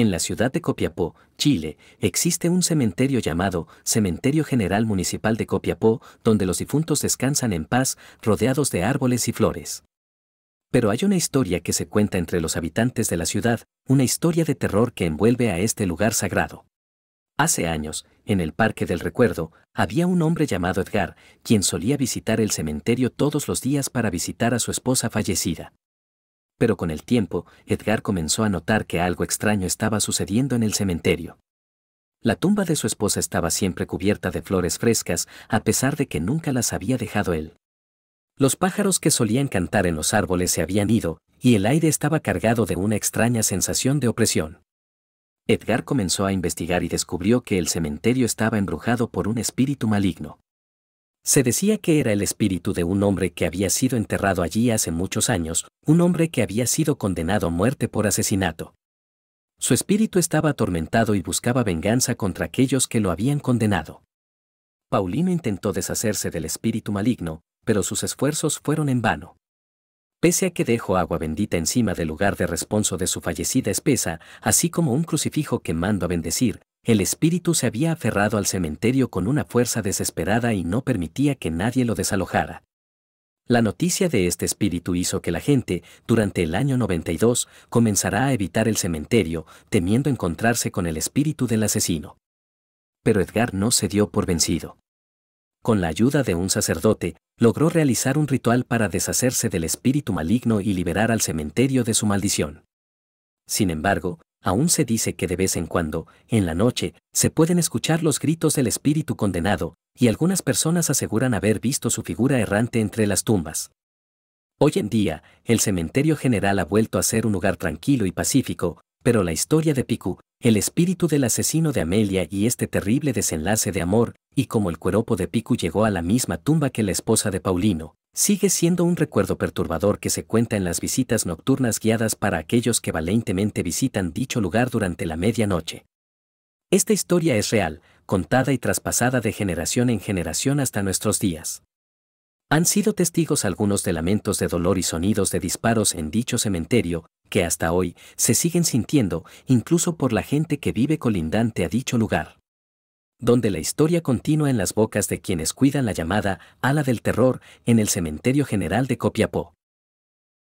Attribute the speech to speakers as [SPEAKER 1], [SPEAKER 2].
[SPEAKER 1] En la ciudad de Copiapó, Chile, existe un cementerio llamado Cementerio General Municipal de Copiapó, donde los difuntos descansan en paz, rodeados de árboles y flores. Pero hay una historia que se cuenta entre los habitantes de la ciudad, una historia de terror que envuelve a este lugar sagrado. Hace años, en el Parque del Recuerdo, había un hombre llamado Edgar, quien solía visitar el cementerio todos los días para visitar a su esposa fallecida pero con el tiempo, Edgar comenzó a notar que algo extraño estaba sucediendo en el cementerio. La tumba de su esposa estaba siempre cubierta de flores frescas, a pesar de que nunca las había dejado él. Los pájaros que solían cantar en los árboles se habían ido, y el aire estaba cargado de una extraña sensación de opresión. Edgar comenzó a investigar y descubrió que el cementerio estaba embrujado por un espíritu maligno. Se decía que era el espíritu de un hombre que había sido enterrado allí hace muchos años, un hombre que había sido condenado a muerte por asesinato. Su espíritu estaba atormentado y buscaba venganza contra aquellos que lo habían condenado. Paulino intentó deshacerse del espíritu maligno, pero sus esfuerzos fueron en vano. Pese a que dejó agua bendita encima del lugar de responso de su fallecida espesa, así como un crucifijo quemando a bendecir, el espíritu se había aferrado al cementerio con una fuerza desesperada y no permitía que nadie lo desalojara. La noticia de este espíritu hizo que la gente, durante el año 92, comenzara a evitar el cementerio, temiendo encontrarse con el espíritu del asesino. Pero Edgar no se dio por vencido. Con la ayuda de un sacerdote, logró realizar un ritual para deshacerse del espíritu maligno y liberar al cementerio de su maldición. Sin embargo, aún se dice que de vez en cuando, en la noche, se pueden escuchar los gritos del espíritu condenado, y algunas personas aseguran haber visto su figura errante entre las tumbas. Hoy en día, el cementerio general ha vuelto a ser un lugar tranquilo y pacífico, pero la historia de Piku, el espíritu del asesino de Amelia y este terrible desenlace de amor, y cómo el cuerpo de Piku llegó a la misma tumba que la esposa de Paulino, Sigue siendo un recuerdo perturbador que se cuenta en las visitas nocturnas guiadas para aquellos que valientemente visitan dicho lugar durante la medianoche. Esta historia es real, contada y traspasada de generación en generación hasta nuestros días. Han sido testigos algunos de lamentos de dolor y sonidos de disparos en dicho cementerio, que hasta hoy se siguen sintiendo incluso por la gente que vive colindante a dicho lugar donde la historia continúa en las bocas de quienes cuidan la llamada ala del terror en el Cementerio General de Copiapó.